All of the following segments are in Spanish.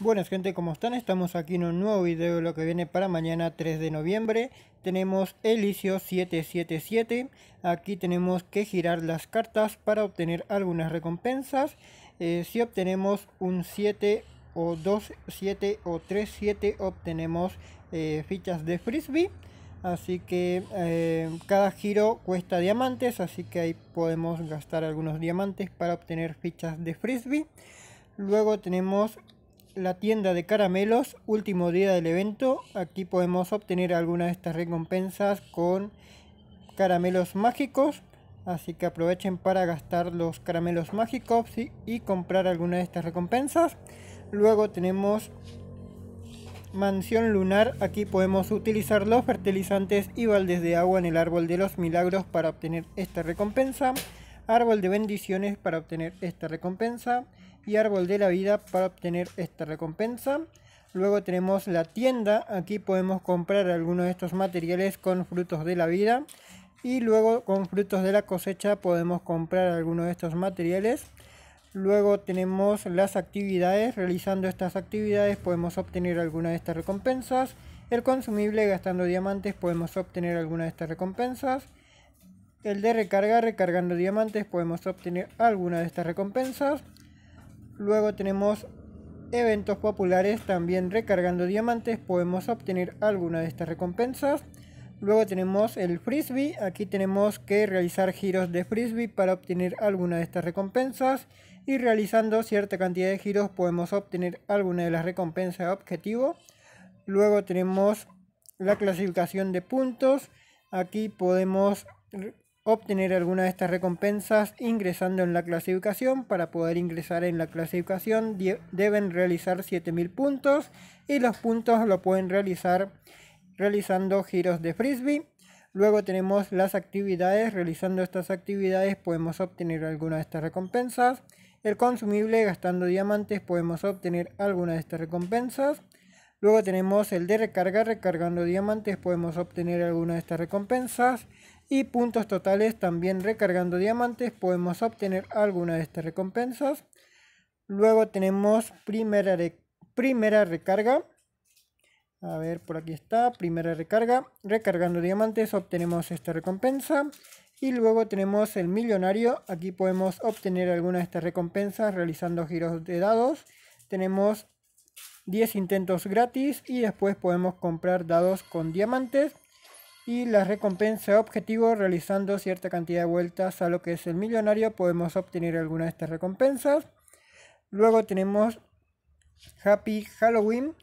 Buenas gente, ¿cómo están? Estamos aquí en un nuevo video lo que viene para mañana 3 de noviembre. Tenemos Elicio 777. Aquí tenemos que girar las cartas para obtener algunas recompensas. Eh, si obtenemos un 7 o 2, 7 o 3, 7 obtenemos eh, fichas de frisbee. Así que eh, cada giro cuesta diamantes, así que ahí podemos gastar algunos diamantes para obtener fichas de frisbee. Luego tenemos la tienda de caramelos, último día del evento. Aquí podemos obtener alguna de estas recompensas con caramelos mágicos. Así que aprovechen para gastar los caramelos mágicos y, comprar alguna de estas recompensas. Luego tenemos mansión lunar. Aquí podemos utilizar los fertilizantes y baldes de agua en el árbol de los milagros para obtener esta recompensa. Árbol de bendiciones para obtener esta recompensa y árbol de la vida para obtener esta recompensa. Luego tenemos la tienda, aquí podemos comprar algunos de estos materiales con frutos de la vida y luego con frutos de la cosecha podemos comprar algunos de estos materiales. Luego tenemos las actividades, realizando estas actividades podemos obtener alguna de estas recompensas. El consumible, gastando diamantes, podemos obtener alguna de estas recompensas. El de recarga, recargando diamantes, podemos obtener alguna de estas recompensas. Luego tenemos eventos populares también recargando diamantes podemos obtener alguna de estas recompensas. Luego tenemos el frisbee, aquí tenemos que realizar giros de frisbee para obtener alguna de estas recompensas y realizando cierta cantidad de giros podemos obtener alguna de las recompensas de objetivo. Luego tenemos la clasificación de puntos, aquí podemos obtener alguna de estas recompensas ingresando en la clasificación. Para poder ingresar en la clasificación deben realizar 7000 puntos y los puntos lo pueden realizar realizando giros de frisbee. Luego tenemos las actividades. Realizando estas actividades podemos obtener alguna de estas recompensas. El consumible gastando diamantes podemos obtener alguna de estas recompensas. Luego tenemos el de recarga, recargando diamantes podemos obtener alguna de estas recompensas y puntos totales también recargando diamantes podemos obtener alguna de estas recompensas. Luego tenemos primera, primera recarga. A ver, por aquí está, primera recarga. Recargando diamantes obtenemos esta recompensa. Y luego tenemos el millonario. Aquí podemos obtener alguna de estas recompensas realizando giros de dados. Tenemos 10 intentos gratis y después podemos comprar dados con diamantes y la recompensa objetivo realizando cierta cantidad de vueltas a lo que es el millonario podemos obtener alguna de estas recompensas luego tenemos happy halloween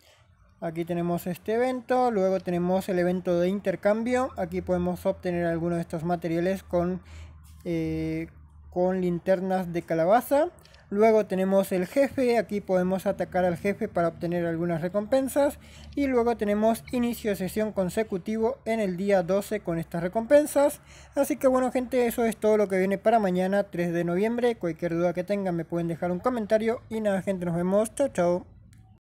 aquí tenemos este evento luego tenemos el evento de intercambio aquí podemos obtener algunos de estos materiales con eh, linternas de calabaza Luego tenemos el jefe, aquí podemos atacar al jefe para obtener algunas recompensas. Y luego tenemos inicio de sesión consecutivo en el día 12 con estas recompensas. Así que bueno gente, eso es todo lo que viene para mañana 3 de noviembre. Cualquier duda que tengan me pueden dejar un comentario. Y nada gente, nos vemos. Chao, chao.